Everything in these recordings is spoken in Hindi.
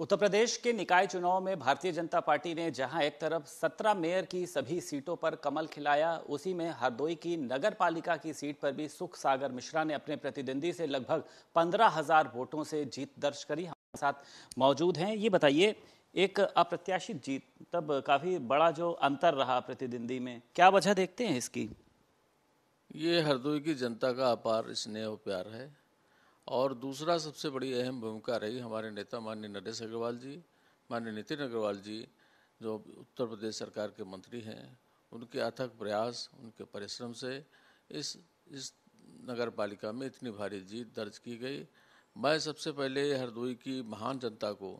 उत्तर प्रदेश के निकाय चुनाव में भारतीय जनता पार्टी ने जहां एक तरफ 17 मेयर की सभी सीटों पर कमल खिलाया उसी में हरदोई की नगर पालिका की सीट पर भी सुख सागर मिश्रा ने अपने प्रतिद्वंदी से लगभग पंद्रह हजार वोटों से जीत दर्ज करी हमारे साथ मौजूद हैं ये बताइए एक अप्रत्याशित जीत तब काफी बड़ा जो अंतर रहा प्रतिद्वंदी में क्या वजह देखते हैं इसकी ये हरदोई की जनता का अपार स्नेह प्यार है और दूसरा सबसे बड़ी अहम भूमिका रही हमारे नेता माननीय नरेश अग्रवाल जी माननीय नितिन अग्रवाल जी जो उत्तर प्रदेश सरकार के मंत्री हैं उनके अथक प्रयास उनके परिश्रम से इस इस नगर पालिका में इतनी भारी जीत दर्ज की गई मैं सबसे पहले हरदोई की महान जनता को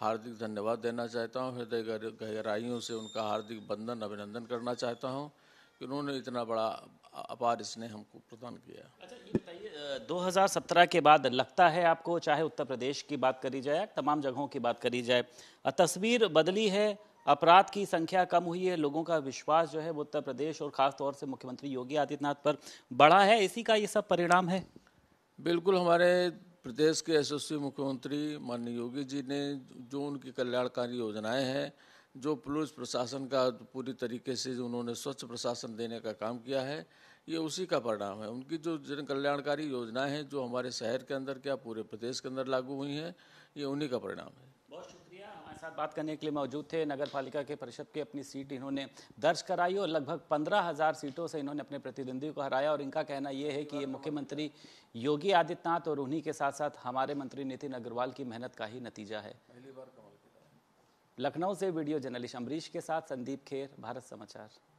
हार्दिक धन्यवाद देना चाहता हूँ हृदय गहराइयों से उनका हार्दिक बंधन अभिनंदन करना चाहता हूँ कि उन्होंने इतना बड़ा अपार स्नेह हमको प्रदान किया अच्छा ये बताइए 2017 के बाद लगता है आपको चाहे उत्तर प्रदेश की बात करी जाए तमाम जगहों की बात करी जाए तस्वीर बदली है अपराध की संख्या कम हुई है लोगों का विश्वास जो है वो उत्तर प्रदेश और खास तौर से मुख्यमंत्री योगी आदित्यनाथ पर बढ़ा है इसी का ये सब परिणाम है बिल्कुल हमारे प्रदेश के यशस्वी मुख्यमंत्री माननीय योगी जी ने जो उनकी कल्याणकारी योजनाएं हैं जो पुलिस प्रशासन का पूरी तरीके से उन्होंने स्वच्छ प्रशासन देने का काम किया है ये उसी का परिणाम है उनकी जो जन कल्याणकारी योजनाएं हैं जो हमारे शहर के अंदर क्या पूरे प्रदेश के अंदर लागू हुई हैं ये उन्हीं का परिणाम है बहुत शुक्रिया हमारे साथ बात करने के लिए मौजूद थे नगर पालिका के परिषद की अपनी सीट इन्होंने दर्ज कराई और लगभग पंद्रह हज़ार सीटों से इन्होंने अपने प्रतिद्वंदी को हराया और इनका कहना यह है कि ये मुख्यमंत्री योगी आदित्यनाथ और उन्हीं के साथ साथ हमारे मंत्री नितिन अग्रवाल की मेहनत का ही नतीजा है लखनऊ से वीडियो जर्नलिस्ट अमरीश के साथ संदीप खेर भारत समाचार